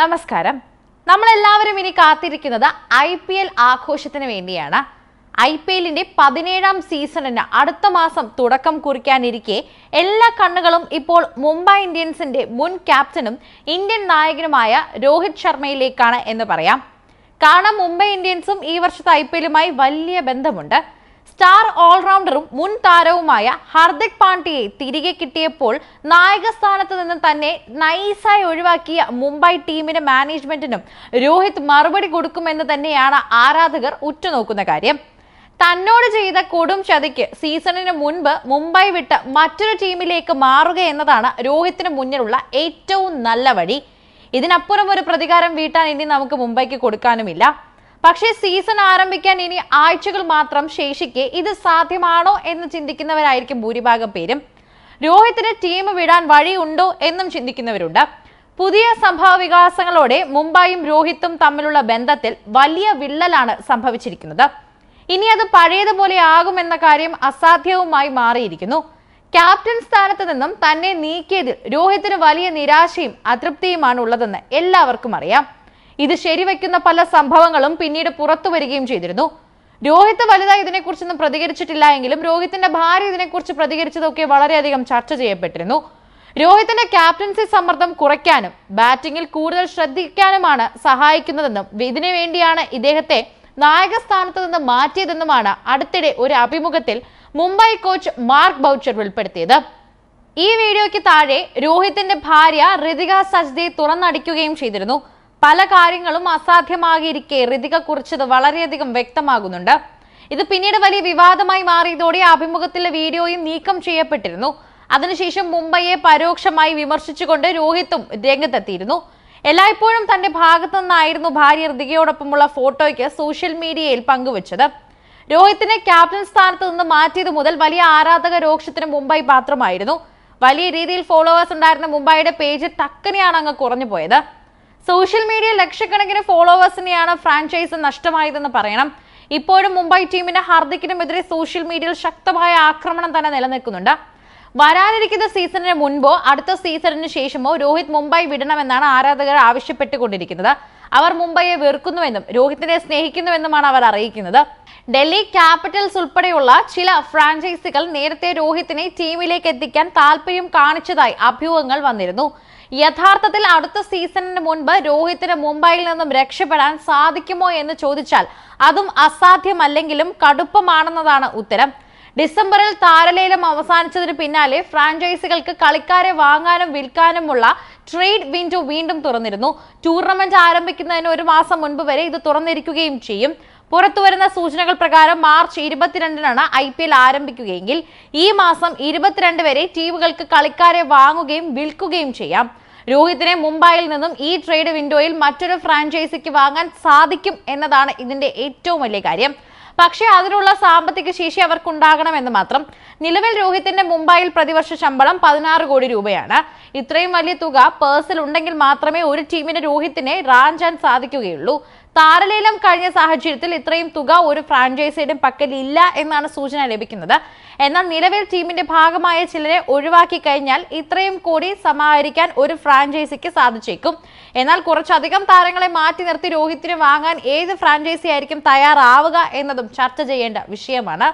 നമസ്കാരം നമ്മളെല്ലാവരും ഇനി കാത്തിരിക്കുന്നത് ഐ പി എൽ ആഘോഷത്തിന് വേണ്ടിയാണ് ഐ പി എല്ലിന്റെ പതിനേഴാം സീസണിന് അടുത്ത മാസം തുടക്കം കുറിക്കാനിരിക്കെ എല്ലാ കണ്ണുകളും ഇപ്പോൾ മുംബൈ ഇന്ത്യൻസിന്റെ മുൻ ക്യാപ്റ്റനും ഇന്ത്യൻ നായകനുമായ രോഹിത് ശർമ്മയിലേക്കാണ് എന്ന് പറയാം കാരണം മുംബൈ ഇന്ത്യൻസും ഈ വർഷത്തെ ഐ പി എല്ലുമായി വലിയ ബന്ധമുണ്ട് സ്റ്റാർ ഓൾറൗണ്ടറും മുൻ താരവുമായ ഹർദിക് പാണ്ഡ്യയെ തിരികെ കിട്ടിയപ്പോൾ നായക സ്ഥാനത്ത് നിന്ന് തന്നെ നൈസായി ഒഴിവാക്കിയ മുംബൈ ടീമിന് മാനേജ്മെന്റിനും രോഹിത് മറുപടി കൊടുക്കുമെന്ന് തന്നെയാണ് ആരാധകർ ഉറ്റുനോക്കുന്ന കാര്യം തന്നോട് ചെയ്ത കൊടും ചതിക്ക് സീസണിന് മുൻപ് മുംബൈ വിട്ട് മറ്റൊരു ടീമിലേക്ക് മാറുക എന്നതാണ് രോഹിത്തിന് മുന്നിലുള്ള ഏറ്റവും നല്ല വഴി ഇതിനപ്പുറം ഒരു പ്രതികാരം വീട്ടാൻ ഇനി നമുക്ക് മുംബൈക്ക് കൊടുക്കാനുമില്ല പക്ഷേ സീസൺ ആരംഭിക്കാൻ ഇനി ആഴ്ചകൾ മാത്രം ശേഷിക്കെ ഇത് സാധ്യമാണോ എന്ന് ചിന്തിക്കുന്നവരായിരിക്കും ഭൂരിഭാഗം പേരും രോഹിത്തിന് ടീം വിടാൻ വഴിയുണ്ടോ എന്നും ചിന്തിക്കുന്നവരുണ്ട് പുതിയ സംഭവ വികാസങ്ങളോടെ മുംബൈയും രോഹിത്തും തമ്മിലുള്ള ബന്ധത്തിൽ വലിയ വിള്ളലാണ് സംഭവിച്ചിരിക്കുന്നത് ഇനി അത് പഴയതുപോലെ ആകുമെന്ന കാര്യം അസാധ്യവുമായി മാറിയിരിക്കുന്നു ക്യാപ്റ്റൻ സ്ഥാനത്ത് നിന്നും തന്നെ നീക്കിയതിൽ രോഹിത്തിന് വലിയ നിരാശയും അതൃപ്തിയുമാണ് ഉള്ളതെന്ന് എല്ലാവർക്കും അറിയാം ഇത് ശരിവയ്ക്കുന്ന പല സംഭവങ്ങളും പിന്നീട് പുറത്തു വരികയും ചെയ്തിരുന്നു രോഹിത് വലുതായി ഇതിനെക്കുറിച്ചൊന്നും പ്രതികരിച്ചിട്ടില്ല എങ്കിലും രോഹിത്തിന്റെ ഭാര്യ ഇതിനെക്കുറിച്ച് പ്രതികരിച്ചതൊക്കെ വളരെയധികം ചർച്ച ചെയ്യപ്പെട്ടിരുന്നു രോഹിത്തിന്റെ ക്യാപ്റ്റൻസി സമ്മർദ്ദം കുറയ്ക്കാനും ബാറ്റിംഗിൽ കൂടുതൽ ശ്രദ്ധിക്കാനുമാണ് സഹായിക്കുന്നതെന്നും ഇതിനു വേണ്ടിയാണ് ഇദ്ദേഹത്തെ നായക സ്ഥാനത്ത് നിന്ന് മാറ്റിയതെന്നുമാണ് അടുത്തിടെ ഒരു അഭിമുഖത്തിൽ മുംബൈ കോച്ച് മാർക്ക് ബൗച്ചർ ഉൾപ്പെടുത്തിയത് ഈ വീഡിയോയ്ക്ക് താഴെ രോഹിത്തിന്റെ ഭാര്യ ഋതിക സജ്ദെ തുറന്നടിക്കുകയും ചെയ്തിരുന്നു പല കാര്യങ്ങളും അസാധ്യമാകിയിരിക്കെ ഋതിക കുറിച്ചത് വളരെയധികം വ്യക്തമാകുന്നുണ്ട് ഇത് പിന്നീട് വലിയ വിവാദമായി മാറിയതോടെ അഭിമുഖത്തിലെ വീഡിയോയും നീക്കം ചെയ്യപ്പെട്ടിരുന്നു അതിനുശേഷം മുംബൈയെ പരോക്ഷമായി വിമർശിച്ചുകൊണ്ട് രോഹിത്തും രംഗത്തെത്തിയിരുന്നു എല്ലായ്പ്പോഴും തന്റെ ഭാഗത്തു നിന്നായിരുന്നു ഭാര്യ ഋതികയോടൊപ്പമുള്ള ഫോട്ടോയ്ക്ക് സോഷ്യൽ മീഡിയയിൽ പങ്കുവച്ചത് രോഹിത്തിനെ ക്യാപ്റ്റൻ സ്ഥാനത്ത് നിന്ന് മാറ്റിയത് മുതൽ വലിയ ആരാധക രോക്ഷത്തിന് മുംബൈ പാത്രമായിരുന്നു വലിയ രീതിയിൽ ഫോളോവേഴ്സ് ഉണ്ടായിരുന്ന മുംബൈയുടെ പേജ് തക്കനെയാണ് അങ്ങ് കുറഞ്ഞു പോയത് സോഷ്യൽ മീഡിയ ലക്ഷക്കണക്കിന് ഫോളോവേഴ്സിനെയാണ് ഫ്രാഞ്ചൈസ് നഷ്ടമായതെന്ന് പറയണം ഇപ്പോഴും മുംബൈ ടീമിന്റെ ഹാർദിക്കിനുമെതിരെ സോഷ്യൽ മീഡിയയിൽ ശക്തമായ ആക്രമണം തന്നെ നിലനിൽക്കുന്നുണ്ട് വരാനിരിക്കുന്ന സീസണിന് മുൻപോ അടുത്ത സീസണിന് ശേഷമോ രോഹിത് മുംബൈ വിടണമെന്നാണ് ആരാധകർ ആവശ്യപ്പെട്ടുകൊണ്ടിരിക്കുന്നത് അവർ മുംബൈയെ വെറുക്കുന്നുവെന്നും രോഹിത്തിനെ സ്നേഹിക്കുന്നുവെന്നുമാണ് അവർ അറിയിക്കുന്നത് ഡൽഹി ക്യാപിറ്റൽസ് ഉൾപ്പെടെയുള്ള ചില ഫ്രാഞ്ചൈസികൾ നേരത്തെ രോഹിത്തിനെ ടീമിലേക്ക് എത്തിക്കാൻ താല്പര്യം കാണിച്ചതായി അഭ്യൂഹങ്ങൾ വന്നിരുന്നു യഥാർത്ഥത്തിൽ അടുത്ത സീസണിന് മുൻപ് രോഹിത്തിന് മുംബൈയിൽ നിന്നും രക്ഷപ്പെടാൻ സാധിക്കുമോ എന്ന് ചോദിച്ചാൽ അതും അസാധ്യമല്ലെങ്കിലും കടുപ്പമാണെന്നതാണ് ഉത്തരം ഡിസംബറിൽ താരലേലം അവസാനിച്ചതിന് പിന്നാലെ ഫ്രാഞ്ചൈസികൾക്ക് കളിക്കാരെ വാങ്ങാനും വിൽക്കാനുമുള്ള ട്രേഡ് വിൻഡോ വീണ്ടും തുറന്നിരുന്നു ടൂർണമെന്റ് ആരംഭിക്കുന്നതിന് ഒരു മാസം മുൻപ് വരെ ഇത് തുറന്നിരിക്കുകയും ചെയ്യും പുറത്തുവരുന്ന സൂചനകൾ പ്രകാരം മാർച്ച് ഇരുപത്തിരണ്ടിനാണ് ഐ പി എൽ ആരംഭിക്കുകയെങ്കിൽ ഈ മാസം ഇരുപത്തിരണ്ട് വരെ ടീമുകൾക്ക് കളിക്കാരെ വാങ്ങുകയും വിൽക്കുകയും ചെയ്യാം രോഹിത്തിനെ മുംബൈയിൽ നിന്നും ഈ ട്രേഡ് വിൻഡോയിൽ മറ്റൊരു ഫ്രാഞ്ചൈസിക്ക് വാങ്ങാൻ സാധിക്കും എന്നതാണ് ഇതിന്റെ ഏറ്റവും വലിയ കാര്യം പക്ഷേ അതിനുള്ള സാമ്പത്തിക ശേഷി അവർക്കുണ്ടാകണമെന്ന് മാത്രം നിലവിൽ രോഹിത്തിന്റെ മുംബൈയിൽ പ്രതിവർഷ ശമ്പളം പതിനാറ് കോടി രൂപയാണ് ഇത്രയും വലിയ തുക പേഴ്സിൽ ഉണ്ടെങ്കിൽ മാത്രമേ ഒരു ടീമിന് രോഹിത്തിനെ റാഞ്ചാൻ സാധിക്കുകയുള്ളൂ താരലേലം കഴിഞ്ഞ സാഹചര്യത്തിൽ ഇത്രയും തുക ഒരു ഫ്രാഞ്ചൈസിയുടെ പക്കലില്ല എന്നാണ് സൂചന ലഭിക്കുന്നത് എന്നാൽ നിലവിൽ ടീമിന്റെ ഭാഗമായ ചിലരെ ഒഴിവാക്കി കഴിഞ്ഞാൽ ഇത്രയും കോടി സമാഹരിക്കാൻ ഒരു ഫ്രാഞ്ചൈസിക്ക് സാധിച്ചേക്കും എന്നാൽ കുറച്ചധികം താരങ്ങളെ മാറ്റി നിർത്തി രോഹിത്തിന് വാങ്ങാൻ ഏത് ഫ്രാഞ്ചൈസി ആയിരിക്കും തയ്യാറാവുക എന്നതും ചർച്ച ചെയ്യേണ്ട വിഷയമാണ്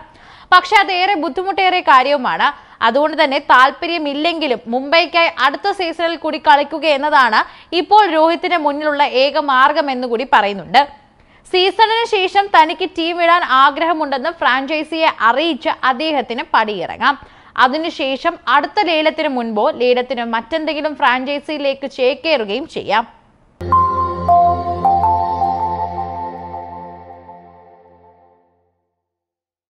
പക്ഷെ അത് ഏറെ ബുദ്ധിമുട്ടേറിയ കാര്യവുമാണ് അതുകൊണ്ട് തന്നെ താല്പര്യമില്ലെങ്കിലും മുംബൈക്കായി അടുത്ത സീസണിൽ കൂടി കളിക്കുക എന്നതാണ് ഇപ്പോൾ രോഹിത്തിന് മുന്നിലുള്ള ഏക മാർഗം എന്നുകൂടി പറയുന്നുണ്ട് സീസണിന് ശേഷം തനിക്ക് ടീം ഇടാൻ ആഗ്രഹമുണ്ടെന്ന് ഫ്രാഞ്ചൈസിയെ അറിയിച്ച് അദ്ദേഹത്തിന് പടിയിറങ്ങാം അതിനുശേഷം അടുത്ത ലേലത്തിന് മുൻപോ ലേലത്തിന് മറ്റെന്തെങ്കിലും ഫ്രാഞ്ചൈസിയിലേക്ക് ചേക്കേറുകയും ചെയ്യാം